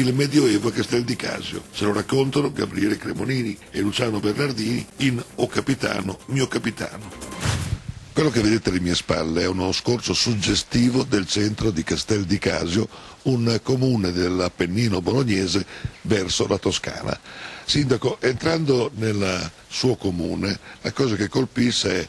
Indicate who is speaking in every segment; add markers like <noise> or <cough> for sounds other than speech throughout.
Speaker 1: Il Medioevo a Castel di Casio. Se lo raccontano Gabriele Cremonini e Luciano Bernardini in O Capitano, mio capitano. Quello che vedete alle mie spalle è uno scorcio suggestivo del centro di Castel di Casio, un comune dell'Appennino bolognese verso la Toscana. Sindaco, entrando nel suo comune, la cosa che colpisce è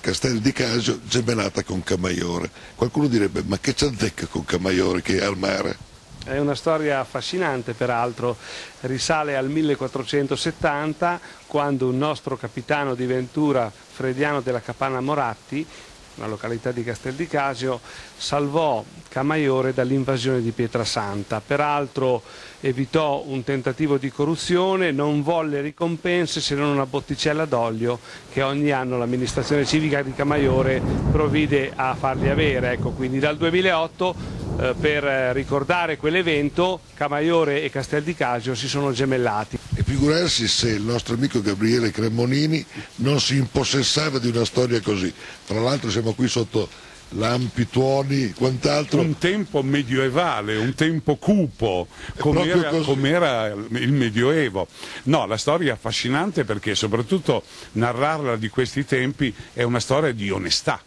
Speaker 1: Castel di Casio gemellata con Camaiore. Qualcuno direbbe, ma che c'è con Camaiore, che è al mare?
Speaker 2: È una storia affascinante peraltro, risale al 1470 quando un nostro capitano di Ventura, Frediano della Capanna Moratti, una località di Castel di Casio, salvò Camaiore dall'invasione di Pietrasanta. Peraltro evitò un tentativo di corruzione, non volle ricompense se non una botticella d'olio che ogni anno l'amministrazione civica di Camaiore provvide a fargli avere. Ecco, quindi dal 2008 eh, per ricordare quell'evento Camaiore e Castel di Casio si sono gemellati. E
Speaker 1: figurarsi se il nostro amico Gabriele Cremonini non si impossessava di una storia così. Tra l'altro siamo qui sotto lampi, tuoni, quant'altro.
Speaker 3: Un tempo medioevale, un tempo cupo, come era, com era, il Medioevo. No, la storia è affascinante perché soprattutto narrarla di questi tempi è una storia di onestà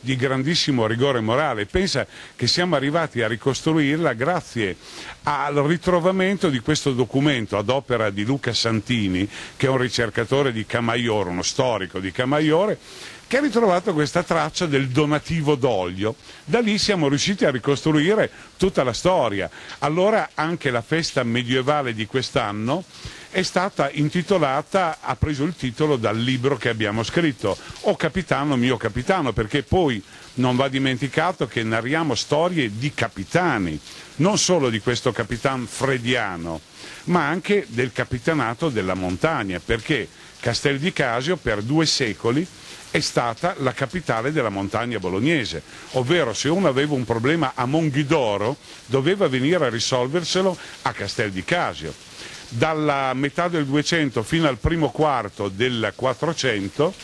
Speaker 3: di grandissimo rigore morale. Pensa che siamo arrivati a ricostruirla grazie al ritrovamento di questo documento ad opera di Luca Santini, che è un ricercatore di Camaiore, uno storico di Camaiore, che ha ritrovato questa traccia del donativo d'olio. Da lì siamo riusciti a ricostruire tutta la storia. Allora anche la festa medievale di quest'anno è stata intitolata, ha preso il titolo dal libro che abbiamo scritto, O capitano mio capitano, perché poi non va dimenticato che narriamo storie di capitani, non solo di questo capitano frediano, ma anche del capitanato della montagna, perché Castel di Casio per due secoli è stata la capitale della montagna bolognese, ovvero se uno aveva un problema a Monghidoro doveva venire a risolverselo a Castel di Casio dalla metà del 200 fino al primo quarto del 400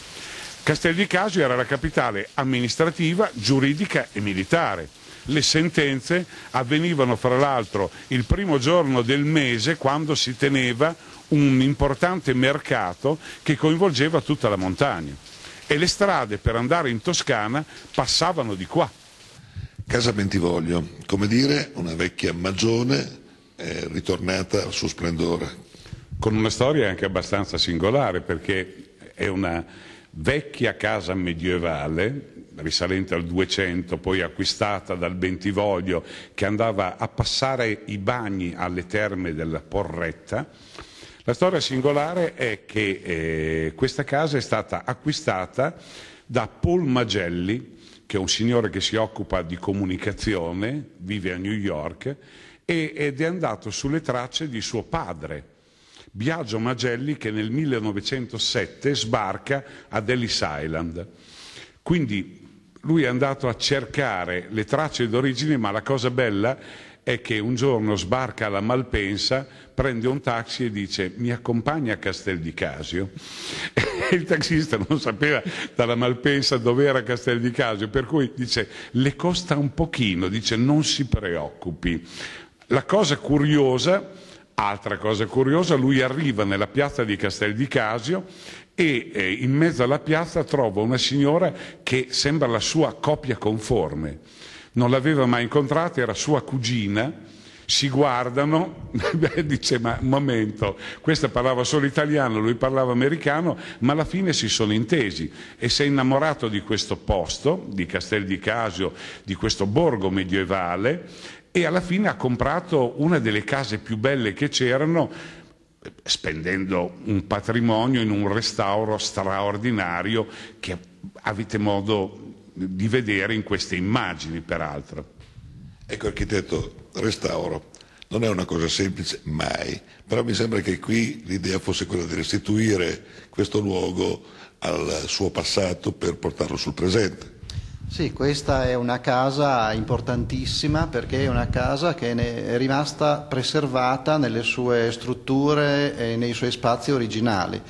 Speaker 3: Castel di Casio era la capitale amministrativa, giuridica e militare. Le sentenze avvenivano fra l'altro il primo giorno del mese quando si teneva un importante mercato che coinvolgeva tutta la montagna e le strade per andare in Toscana passavano di
Speaker 1: qua. Casa Bentivoglio, come dire, una vecchia magione è ritornata al suo splendore. Con una storia anche abbastanza
Speaker 3: singolare perché è una vecchia casa medievale risalente al 200, poi acquistata dal Bentivoglio, che andava a passare i bagni alle terme della Porretta. La storia singolare è che eh, questa casa è stata acquistata da Paul Magelli, che è un signore che si occupa di comunicazione, vive a New York e, ed è andato sulle tracce di suo padre, Biagio Magelli, che nel 1907 sbarca ad Ellis Island. Quindi lui è andato a cercare le tracce d'origine, ma la cosa bella è che un giorno sbarca alla Malpensa, prende un taxi e dice mi accompagna a Castel di Casio il taxista non sapeva dalla Malpensa dove era Castel di Casio, per cui dice le costa un pochino, dice non si preoccupi. La cosa curiosa, altra cosa curiosa, lui arriva nella piazza di Castel di Casio e eh, in mezzo alla piazza trova una signora che sembra la sua copia conforme. Non l'aveva mai incontrata, era sua cugina si guardano, <laughs> dice ma un momento, questa parlava solo italiano, lui parlava americano, ma alla fine si sono intesi e si è innamorato di questo posto, di Castel di Casio, di questo borgo medievale e alla fine ha comprato una delle case più belle che c'erano spendendo un patrimonio in un restauro straordinario che avete modo di vedere in queste
Speaker 1: immagini peraltro. Ecco, architetto, restauro non è una cosa semplice mai, però mi sembra che qui l'idea fosse quella di restituire questo luogo al suo passato per portarlo sul presente.
Speaker 2: Sì, questa è una casa importantissima perché è una casa che è rimasta preservata nelle sue strutture e nei suoi spazi originali.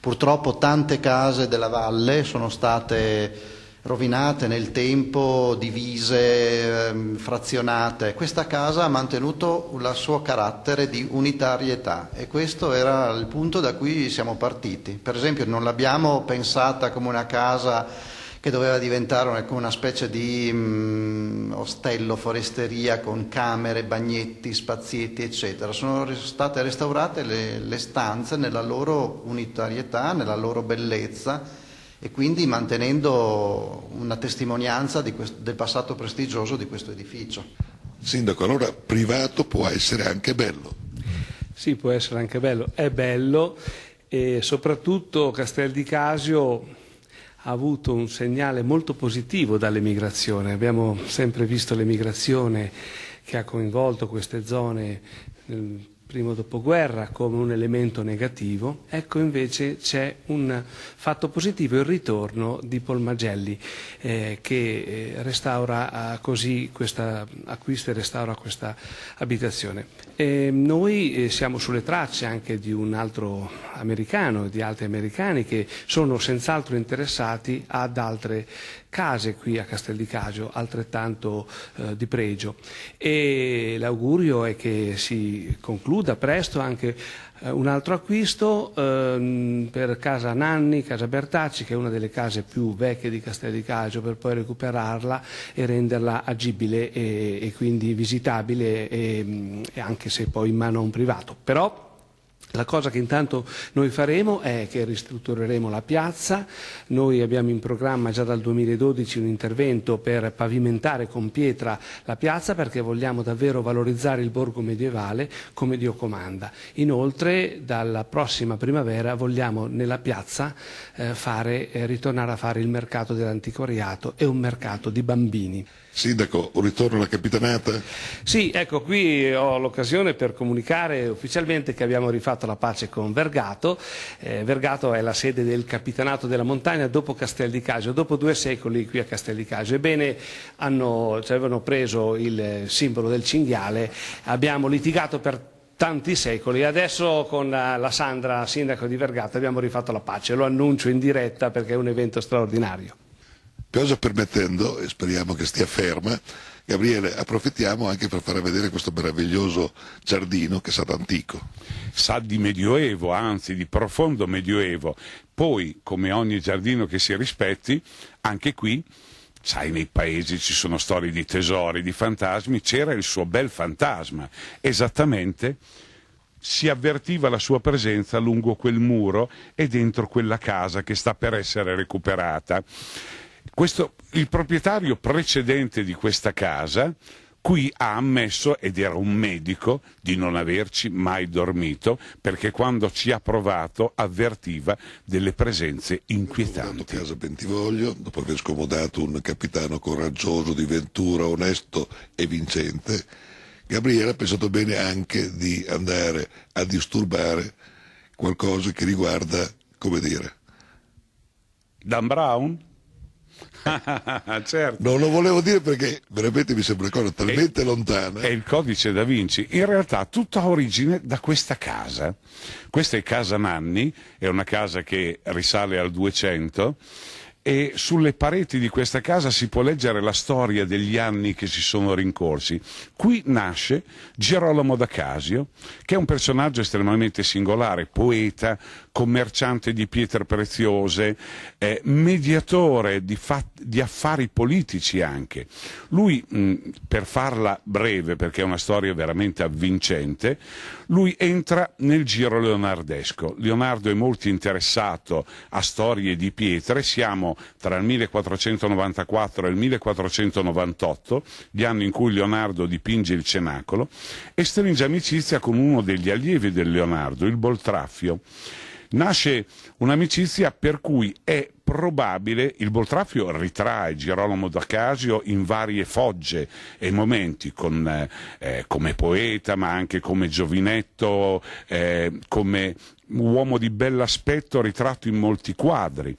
Speaker 2: Purtroppo tante case della valle sono state rovinate nel tempo, divise, ehm, frazionate. Questa casa ha mantenuto il suo carattere di unitarietà e questo era il punto da cui siamo partiti. Per esempio non l'abbiamo pensata come una casa che doveva diventare una, una specie di mh, mm, ostello, foresteria con camere, bagnetti, spazietti, eccetera. Sono state restaurate le, le stanze nella loro unitarietà, nella loro bellezza e quindi mantenendo una testimonianza questo, del passato prestigioso di questo edificio.
Speaker 1: Sindaco, allora privato può essere anche bello?
Speaker 2: Sì, può essere anche bello, è bello e soprattutto Castel di Casio ha avuto un segnale molto positivo dall'emigrazione, abbiamo sempre visto l'emigrazione che ha coinvolto queste zone ehm, primo dopoguerra come un elemento negativo, ecco invece c'è un fatto positivo, il ritorno di Polmagelli eh, che eh, restaura ah, così questa, acquista e restaura questa abitazione. E noi eh, siamo sulle tracce anche di un altro americano, e di altri americani che sono senz'altro interessati ad altre case qui a Castel di Cagio, altrettanto eh, di pregio. E l'augurio è che si concluda da presto anche eh, un altro acquisto ehm, per casa Nanni, casa Bertacci, che è una delle case più vecchie di Castel di Calcio, per poi recuperarla e renderla agibile e, e quindi visitabile, e, e anche se poi in mano a un privato. Però, la cosa che intanto noi faremo è che ristruttureremo la piazza, noi abbiamo in programma già dal 2012 un intervento per pavimentare con pietra la piazza perché vogliamo davvero valorizzare il borgo medievale come Dio comanda. Inoltre dalla prossima primavera vogliamo nella piazza eh, fare, eh, ritornare a fare il mercato dell'antiquariato e un mercato di bambini.
Speaker 1: Sindaco, un ritorno alla capitanata?
Speaker 2: Sì, ecco, qui eh, ho l'occasione per comunicare ufficialmente che abbiamo rifatto la pace con Vergato. Eh, Vergato è la sede del capitanato della montagna dopo Castel di Casio, dopo due secoli qui a Castel di Casio. Ebbene, hanno, cioè, avevano preso il eh, simbolo del cinghiale, abbiamo litigato per tanti secoli. Adesso con eh, la Sandra, sindaco di Vergato, abbiamo rifatto la pace. Lo annuncio in diretta perché è un evento straordinario.
Speaker 1: Cosa permettendo, e speriamo che stia ferma, Gabriele, approfittiamo anche per far vedere questo meraviglioso giardino che sa d'antico. Sa di medioevo, anzi di
Speaker 3: profondo medioevo. Poi, come ogni giardino che si rispetti, anche qui sai, nei paesi ci sono storie di tesori, di fantasmi, c'era il suo bel fantasma, esattamente si avvertiva la sua presenza lungo quel muro e dentro quella casa che sta per essere recuperata. Questo, il proprietario precedente di questa casa qui ha ammesso, ed era un medico, di non averci mai dormito, perché quando ci ha provato avvertiva delle
Speaker 1: presenze inquietanti. Ho casa Bentivoglio, dopo aver scomodato un capitano coraggioso, di ventura, onesto e vincente, Gabriele ha pensato bene anche di andare a disturbare qualcosa che riguarda, come dire...
Speaker 3: Dan Brown? Ah, certo.
Speaker 1: No, lo volevo dire perché veramente mi sembra una cosa talmente e, lontana. È il codice da Vinci. In realtà tutto ha
Speaker 3: origine da questa casa. Questa è Casa Nanni, è una casa che risale al 200 e sulle pareti di questa casa si può leggere la storia degli anni che si sono rincorsi. Qui nasce Girolamo da Casio, che è un personaggio estremamente singolare, poeta, commerciante di pietre preziose, eh, mediatore di, di, affari politici anche. Lui, mh, per farla breve, perché è una storia veramente avvincente, lui entra nel giro leonardesco. Leonardo è molto interessato a storie di pietre, siamo tra il 1494 e il 1498, gli anni in cui Leonardo dipinge il Cenacolo, e stringe amicizia con uno degli allievi del Leonardo, il Boltraffio. Nasce un'amicizia per cui è probabile il Boltraffio ritrae Girolamo da Casio in varie fogge e momenti con, eh, eh, come poeta ma anche come giovinetto eh, come uomo di bell'aspetto ritratto in molti quadri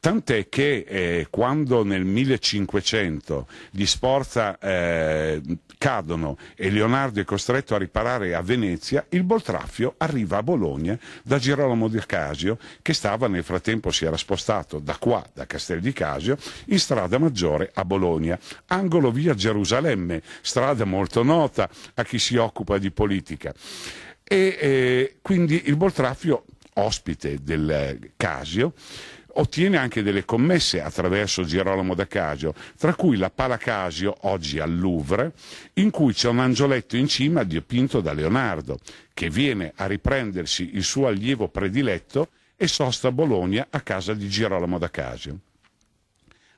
Speaker 3: Tant'è che eh, quando nel 1500 gli Sforza eh, cadono e Leonardo è costretto a riparare a Venezia, il Boltraffio arriva a Bologna da Girolamo di Casio, che stava nel frattempo si era spostato da qua, da Castel di Casio, in strada maggiore a Bologna, angolo via Gerusalemme, strada molto nota a chi si occupa di politica. E eh, quindi il Boltraffio, ospite del eh, Casio, ottiene anche delle commesse attraverso Girolamo da Casio, tra cui la Pala Casio, oggi al Louvre, in cui c'è un angioletto in cima dipinto da Leonardo, che viene a riprendersi il suo allievo prediletto e sosta a Bologna a casa di Girolamo da Casio.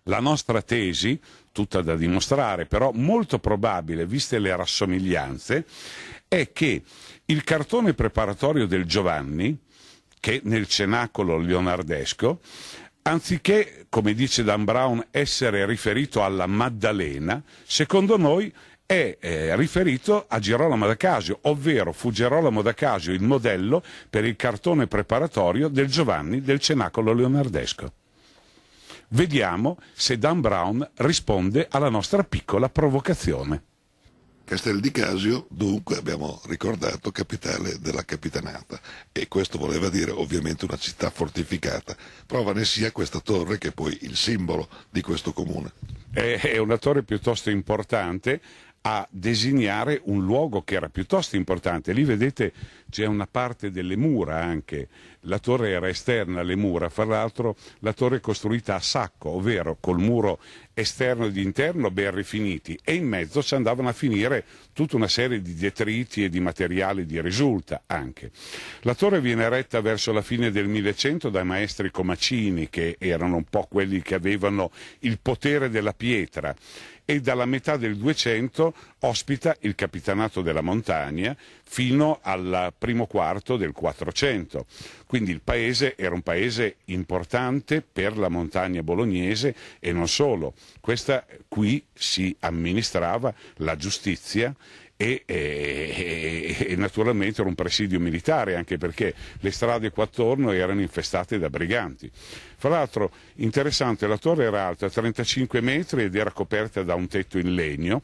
Speaker 3: La nostra tesi, tutta da dimostrare, però molto probabile, viste le rassomiglianze, è che il cartone preparatorio del Giovanni, che nel cenacolo leonardesco, anziché, come dice Dan Brown, essere riferito alla Maddalena, secondo noi è eh, riferito a Girolamo da Casio, ovvero fu Girolamo da Casio il modello per il cartone preparatorio del Giovanni del Cenacolo Leonardesco. Vediamo se Dan Brown risponde alla nostra
Speaker 1: piccola provocazione. Castel di Casio, dunque, abbiamo ricordato, capitale della capitanata. E questo voleva dire ovviamente una città fortificata. Prova ne sia questa torre che è poi il simbolo di questo comune.
Speaker 3: È una torre piuttosto importante a designare un luogo che era piuttosto importante. Lì vedete c'è una parte delle mura anche, la torre era esterna alle mura, fra l'altro la torre è costruita a sacco, ovvero col muro esterno ed interno ben rifiniti e in mezzo ci andavano a finire tutta una serie di detriti e di materiali di risulta anche. La torre viene retta verso la fine del 1100 dai maestri comacini che erano un po' quelli che avevano il potere della pietra e dalla metà del 200 ospita il capitanato della montagna fino al primo quarto del 400. Quindi il paese era un paese importante per la montagna bolognese e non solo. Questa qui si amministrava la giustizia e, e, e, naturalmente era un presidio militare anche perché le strade qua attorno erano infestate da briganti. Fra l'altro interessante, la torre era alta 35 metri ed era coperta da un tetto in legno,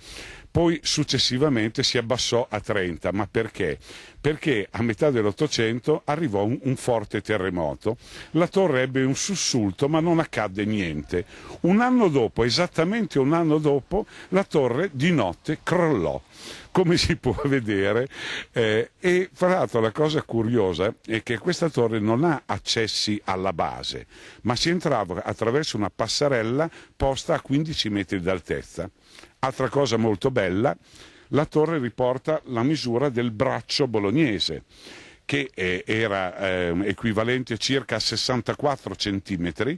Speaker 3: poi successivamente si abbassò a 30, ma perché? Perché a metà dell'Ottocento arrivò un, un forte terremoto, la torre ebbe un sussulto ma non accadde niente. Un anno dopo, esattamente un anno dopo, la torre di notte crollò come si può <laughs> vedere. Eh, e fra l'altro la cosa curiosa è che questa torre non ha accessi alla base, ma si entrava attraverso una passerella posta a 15 metri d'altezza. Altra cosa molto bella, la torre riporta la misura del braccio bolognese che eh, era eh, equivalente circa 64 centimetri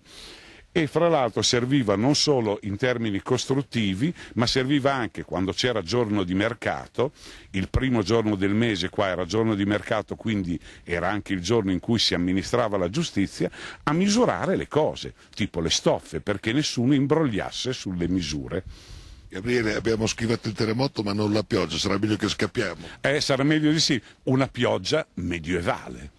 Speaker 3: e fra l'altro serviva non solo in termini costruttivi, ma serviva anche quando c'era giorno di mercato, il primo giorno del mese qua era giorno di mercato, quindi era anche il giorno in cui si amministrava la giustizia, a misurare le cose, tipo le stoffe, perché nessuno imbrogliasse sulle misure.
Speaker 1: Gabriele, abbiamo schivato il terremoto ma non la pioggia, sarà meglio che scappiamo.
Speaker 3: Eh, sarà meglio di sì, una pioggia medievale.